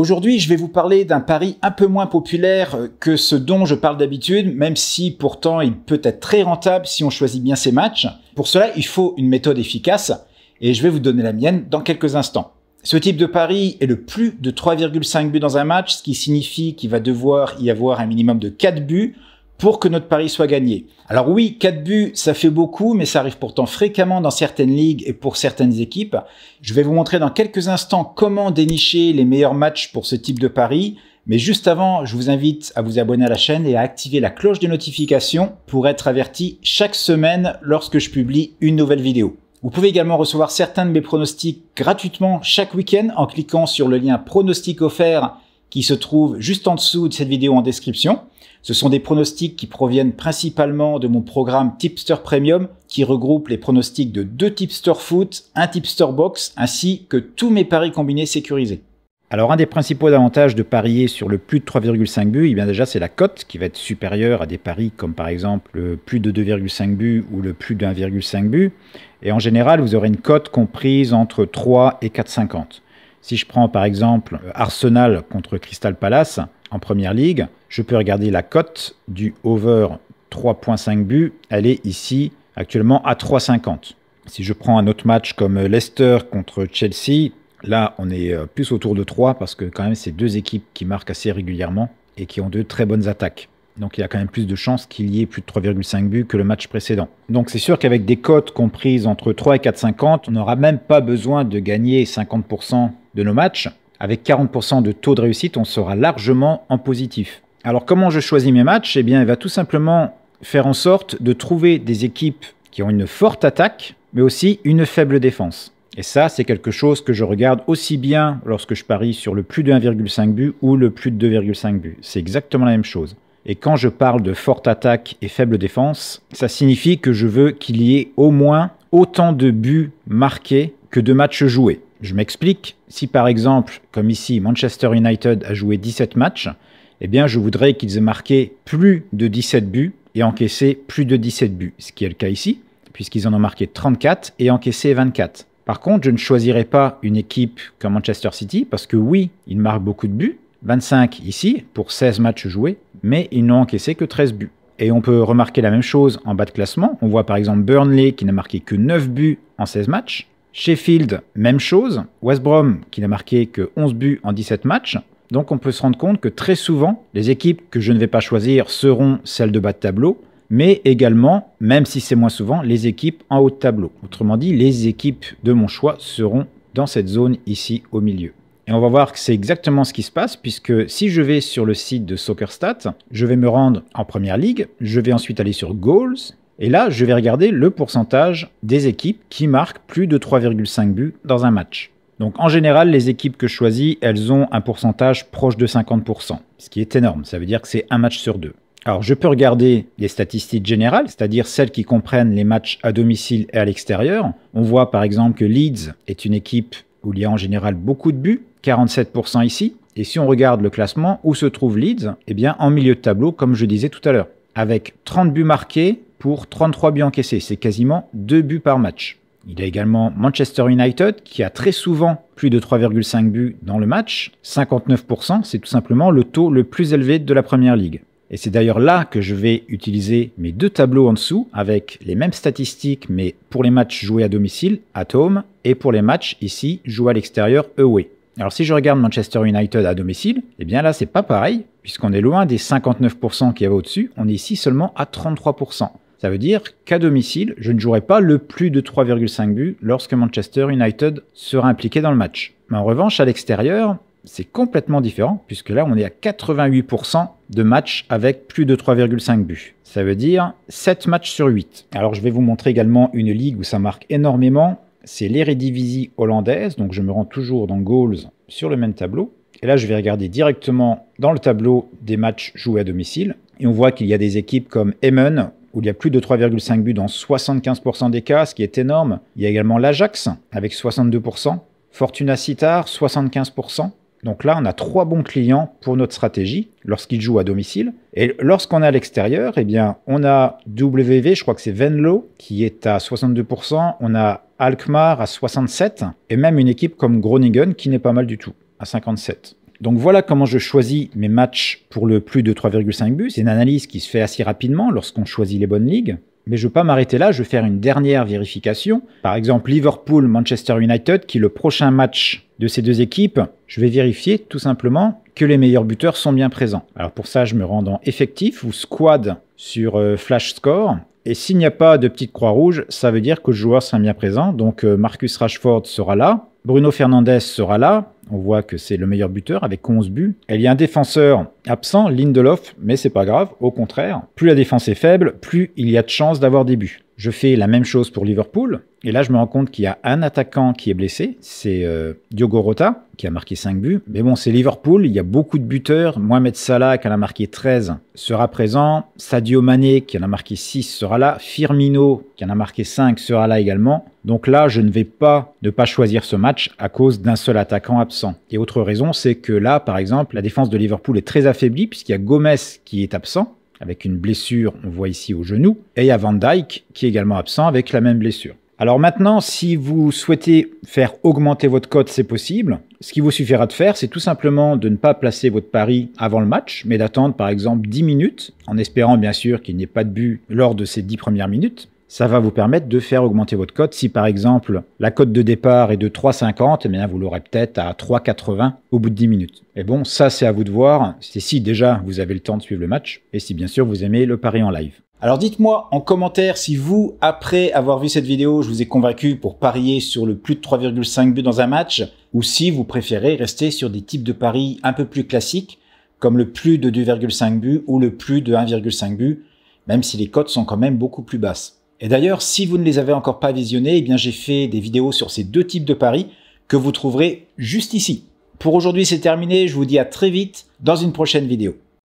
Aujourd'hui, je vais vous parler d'un pari un peu moins populaire euh, que ce dont je parle d'habitude, même si pourtant il peut être très rentable si on choisit bien ses matchs. Pour cela, il faut une méthode efficace, et je vais vous donner la mienne dans quelques instants. Ce type de pari est le plus de 3,5 buts dans un match, ce qui signifie qu'il va devoir y avoir un minimum de 4 buts pour que notre pari soit gagné. Alors oui, 4 buts, ça fait beaucoup, mais ça arrive pourtant fréquemment dans certaines ligues et pour certaines équipes. Je vais vous montrer dans quelques instants comment dénicher les meilleurs matchs pour ce type de pari. Mais juste avant, je vous invite à vous abonner à la chaîne et à activer la cloche de notification pour être averti chaque semaine lorsque je publie une nouvelle vidéo. Vous pouvez également recevoir certains de mes pronostics gratuitement chaque week-end en cliquant sur le lien pronostic offert qui se trouve juste en dessous de cette vidéo en description. Ce sont des pronostics qui proviennent principalement de mon programme Tipster Premium qui regroupe les pronostics de deux Tipster foot, un tipster box ainsi que tous mes paris combinés sécurisés. Alors un des principaux avantages de parier sur le plus de 3,5 buts, et eh bien déjà c'est la cote qui va être supérieure à des paris comme par exemple le plus de 2,5 buts ou le plus de 1,5 buts. Et en général, vous aurez une cote comprise entre 3 et 4,50. Si je prends par exemple euh, Arsenal contre Crystal Palace en Première Ligue, je peux regarder la cote du over 3.5 buts. Elle est ici actuellement à 3,50. Si je prends un autre match comme euh, Leicester contre Chelsea, là on est euh, plus autour de 3 parce que quand même c'est deux équipes qui marquent assez régulièrement et qui ont de très bonnes attaques. Donc il y a quand même plus de chances qu'il y ait plus de 3,5 buts que le match précédent. Donc c'est sûr qu'avec des cotes comprises entre 3 et 4,50, on n'aura même pas besoin de gagner 50% de nos matchs, avec 40% de taux de réussite, on sera largement en positif. Alors comment je choisis mes matchs Eh bien, il va tout simplement faire en sorte de trouver des équipes qui ont une forte attaque, mais aussi une faible défense. Et ça, c'est quelque chose que je regarde aussi bien lorsque je parie sur le plus de 1,5 but ou le plus de 2,5 buts. C'est exactement la même chose. Et quand je parle de forte attaque et faible défense, ça signifie que je veux qu'il y ait au moins autant de buts marqués que de matchs joués. Je m'explique, si par exemple, comme ici, Manchester United a joué 17 matchs, eh bien je voudrais qu'ils aient marqué plus de 17 buts et encaissé plus de 17 buts, ce qui est le cas ici, puisqu'ils en ont marqué 34 et encaissé 24. Par contre, je ne choisirais pas une équipe comme Manchester City, parce que oui, ils marquent beaucoup de buts, 25 ici, pour 16 matchs joués, mais ils n'ont encaissé que 13 buts. Et on peut remarquer la même chose en bas de classement. On voit par exemple Burnley qui n'a marqué que 9 buts en 16 matchs, Sheffield, même chose. West Brom, qui n'a marqué que 11 buts en 17 matchs. Donc on peut se rendre compte que très souvent, les équipes que je ne vais pas choisir seront celles de bas de tableau, mais également, même si c'est moins souvent, les équipes en haut de tableau. Autrement dit, les équipes de mon choix seront dans cette zone ici au milieu. Et on va voir que c'est exactement ce qui se passe, puisque si je vais sur le site de SoccerStat, je vais me rendre en Première Ligue, je vais ensuite aller sur Goals, et là, je vais regarder le pourcentage des équipes qui marquent plus de 3,5 buts dans un match. Donc en général, les équipes que je choisis, elles ont un pourcentage proche de 50%, ce qui est énorme, ça veut dire que c'est un match sur deux. Alors je peux regarder les statistiques générales, c'est-à-dire celles qui comprennent les matchs à domicile et à l'extérieur. On voit par exemple que Leeds est une équipe où il y a en général beaucoup de buts, 47% ici. Et si on regarde le classement, où se trouve Leeds Eh bien en milieu de tableau, comme je disais tout à l'heure, avec 30 buts marqués pour 33 buts encaissés. C'est quasiment 2 buts par match. Il y a également Manchester United qui a très souvent plus de 3,5 buts dans le match. 59%, c'est tout simplement le taux le plus élevé de la Première Ligue. Et c'est d'ailleurs là que je vais utiliser mes deux tableaux en dessous avec les mêmes statistiques mais pour les matchs joués à domicile, at home, et pour les matchs ici joués à l'extérieur, away. Alors si je regarde Manchester United à domicile, eh bien là c'est pas pareil puisqu'on est loin des 59% qu'il y avait au-dessus, on est ici seulement à 33%. Ça veut dire qu'à domicile, je ne jouerai pas le plus de 3,5 buts lorsque Manchester United sera impliqué dans le match. Mais en revanche, à l'extérieur, c'est complètement différent, puisque là, on est à 88% de matchs avec plus de 3,5 buts. Ça veut dire 7 matchs sur 8. Alors, je vais vous montrer également une ligue où ça marque énormément. C'est l'Eredivisie hollandaise, donc je me rends toujours dans Goals sur le même tableau. Et là, je vais regarder directement dans le tableau des matchs joués à domicile. Et on voit qu'il y a des équipes comme Emmen où il y a plus de 3,5 buts dans 75% des cas, ce qui est énorme. Il y a également l'Ajax avec 62%, Fortuna Citar 75%. Donc là, on a trois bons clients pour notre stratégie lorsqu'ils jouent à domicile. Et lorsqu'on est à l'extérieur, eh bien, on a WV, je crois que c'est Venlo, qui est à 62%. On a Alkmaar à 67%. Et même une équipe comme Groningen qui n'est pas mal du tout, à 57%. Donc voilà comment je choisis mes matchs pour le plus de 3,5 buts. C'est une analyse qui se fait assez rapidement lorsqu'on choisit les bonnes ligues. Mais je ne vais pas m'arrêter là, je vais faire une dernière vérification. Par exemple, Liverpool-Manchester United, qui le prochain match de ces deux équipes, je vais vérifier tout simplement que les meilleurs buteurs sont bien présents. Alors pour ça, je me rends dans effectif ou squad sur euh, Flash Score. Et s'il n'y a pas de petite croix rouge, ça veut dire que le joueur sera bien présent. Donc euh, Marcus Rashford sera là, Bruno Fernandez sera là, on voit que c'est le meilleur buteur avec 11 buts. il y a un défenseur absent, Lindelof, mais c'est pas grave, au contraire. Plus la défense est faible, plus il y a de chances d'avoir des buts. Je fais la même chose pour Liverpool. Et là, je me rends compte qu'il y a un attaquant qui est blessé. C'est euh, Diogo Rota, qui a marqué 5 buts. Mais bon, c'est Liverpool. Il y a beaucoup de buteurs. Mohamed Salah, qui en a marqué 13, sera présent. Sadio Mané, qui en a marqué 6, sera là. Firmino, qui en a marqué 5, sera là également. Donc là, je ne vais pas ne pas choisir ce match à cause d'un seul attaquant absent. Et autre raison, c'est que là, par exemple, la défense de Liverpool est très affaiblie puisqu'il y a Gomez qui est absent avec une blessure, on voit ici au genou, et il y a Van Dijk qui est également absent avec la même blessure. Alors maintenant, si vous souhaitez faire augmenter votre cote, c'est possible. Ce qu'il vous suffira de faire, c'est tout simplement de ne pas placer votre pari avant le match, mais d'attendre par exemple 10 minutes, en espérant bien sûr qu'il n'y ait pas de but lors de ces 10 premières minutes ça va vous permettre de faire augmenter votre cote. Si par exemple la cote de départ est de 3,50, eh bien vous l'aurez peut-être à 3,80 au bout de 10 minutes. Et bon, ça c'est à vous de voir, c'est si déjà vous avez le temps de suivre le match et si bien sûr vous aimez le pari en live. Alors dites-moi en commentaire si vous, après avoir vu cette vidéo, je vous ai convaincu pour parier sur le plus de 3,5 buts dans un match ou si vous préférez rester sur des types de paris un peu plus classiques comme le plus de 2,5 buts ou le plus de 1,5 buts, même si les cotes sont quand même beaucoup plus basses. Et d'ailleurs, si vous ne les avez encore pas visionnés, eh bien j'ai fait des vidéos sur ces deux types de paris que vous trouverez juste ici. Pour aujourd'hui, c'est terminé. Je vous dis à très vite dans une prochaine vidéo.